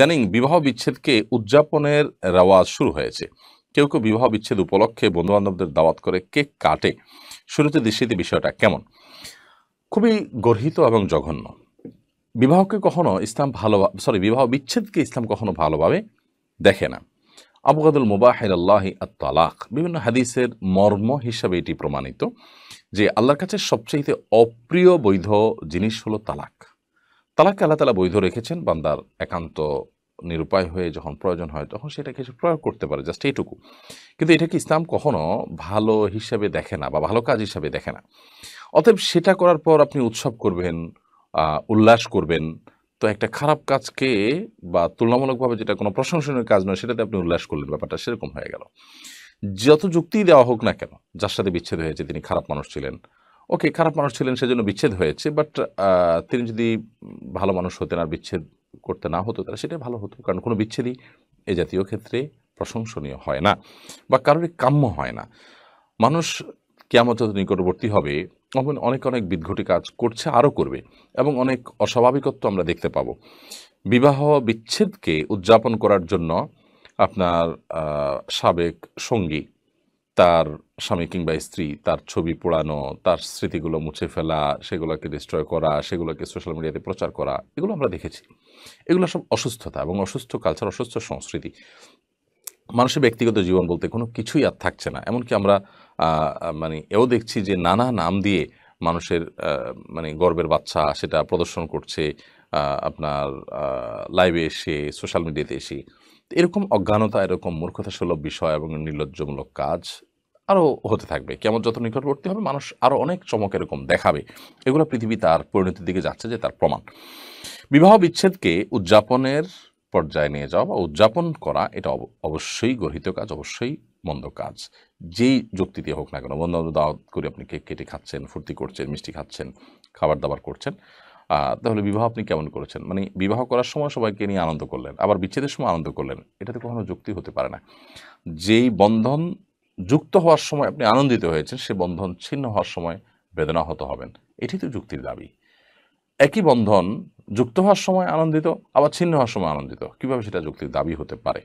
ইদানিং বিবাহ বিচ্ছেদকে উদযাপনের রেওয়াজ শুরু হয়েছে কেউ কেউ বিবাহ বিচ্ছেদ উপলক্ষে বন্ধুবান্ধবদের দাওয়াত করে কেক কাটে শুরুতে দৃষ্টিতে বিষয়টা কেমন খুবই গর্হিত এবং জঘন্য বিবাহকে কখনো ইসলাম ভালো সরি বিবাহ বিচ্ছেদকে ইসলাম কখনো ভালোভাবে দেখে না আবুকাদুল মুবাহের আল্লাহ আত্তালাক বিভিন্ন হাদিসের মর্ম হিসাবে এটি প্রমাণিত যে আল্লাহর কাছে সবচেয়ে অপ্রিয় বৈধ জিনিস হলো তালাক তালাককে আল্লাহ তালা বৈধ রেখেছেন বান্দার একান্ত নিরুপায় হয়ে যখন প্রয়োজন হয় তখন সেটা কিছু প্রয়োগ করতে পারে জাস্ট এইটুকু কিন্তু এটাকে ইসলাম কখনো ভালো হিসাবে দেখে না বা ভালো কাজ হিসাবে দেখে না অতএব সেটা করার পর আপনি উৎসব করবেন উল্লাস করবেন তো একটা খারাপ কাজকে বা তুলনামূলকভাবে যেটা কোনো প্রশংসনীয় কাজ নয় সেটাতে আপনি উল্লাস করলেন ব্যাপারটা সেরকম হয়ে গেল যত যুক্তি দেওয়া হোক না কেন যার সাথে বিচ্ছেদ হয়েছে তিনি খারাপ মানুষ ছিলেন ওকে খারাপ মানুষ ছিলেন সেজন্য বিচ্ছেদ হয়েছে বাট তিনি যদি ভালো মানুষ হতেন আর বিচ্ছেদ করতে না হতো তাহলে সেটাই ভালো হতো কারণ কোনো বিচ্ছেদই এ জাতীয় ক্ষেত্রে প্রশংসনীয় হয় না বা কারোর কাম্য হয় না মানুষ কেমত নিকটবর্তী হবে তখন অনেক অনেক বিদ্ঘটি কাজ করছে আরও করবে এবং অনেক অস্বাভাবিকত্ব আমরা দেখতে পাব বিবাহ বিচ্ছেদকে উদযাপন করার জন্য আপনার সাবেক সঙ্গী তার স্বামী কিংবা স্ত্রী তার ছবি পোড়ানো তার স্মৃতিগুলো মুছে ফেলা সেগুলোকে ডিস্ট্রয় করা সেগুলোকে সোশ্যাল মিডিয়াতে প্রচার করা এগুলো আমরা দেখেছি এগুলো সব অসুস্থতা এবং অসুস্থ কালচার অসুস্থ সংস্কৃতি মানুষের ব্যক্তিগত জীবন বলতে কোনো কিছুই আর থাকছে না এমনকি আমরা মানে এও দেখছি যে নানা নাম দিয়ে মানুষের মানে গর্বের বাচ্চা সেটা প্রদর্শন করছে আপনার লাইভে এসে সোশ্যাল মিডিয়াতে এসে এরকম অজ্ঞানতা এরকম মূর্খতা সুলভ বিষয় এবং নির্লজ্জমূলক কাজ আরও হতে থাকবে কেমন যত নিকটবর্তী হবে মানুষ আরও অনেক চমক এরকম দেখাবে এগুলো পৃথিবী তার পরিণতির দিকে যাচ্ছে যে তার প্রমাণ বিবাহ বিচ্ছেদকে উদযাপনের পর্যায়ে নিয়ে যাওয়া বা উদযাপন করা এটা অবশ্যই গর্হিত কাজ অবশ্যই মন্দ কাজ যেই যুক্তিতে হোক না কেন বন্ধু দাওয়াত করে আপনি কেক কেটে খাচ্ছেন ফুর্তি করছেন মিষ্টি খাচ্ছেন খাবার দাবার করছেন তাহলে বিবাহ আপনি কেমন করেছেন মানে বিবাহ করার সময় সবাইকে নিয়ে আনন্দ করলেন আবার বিচ্ছেদের সময় আনন্দ করলেন এটাতে কখনো যুক্তি হতে পারে না যেই বন্ধন যুক্ত হওয়ার সময় আপনি আনন্দিত হয়েছেন সে বন্ধন ছিন্ন হওয়ার সময় বেদনাহত হবেন এটি তো যুক্তির দাবি একই বন্ধন যুক্ত হওয়ার সময় আনন্দিত আবার ছিন্ন হওয়ার সময় আনন্দিত কীভাবে সেটা যুক্তির দাবি হতে পারে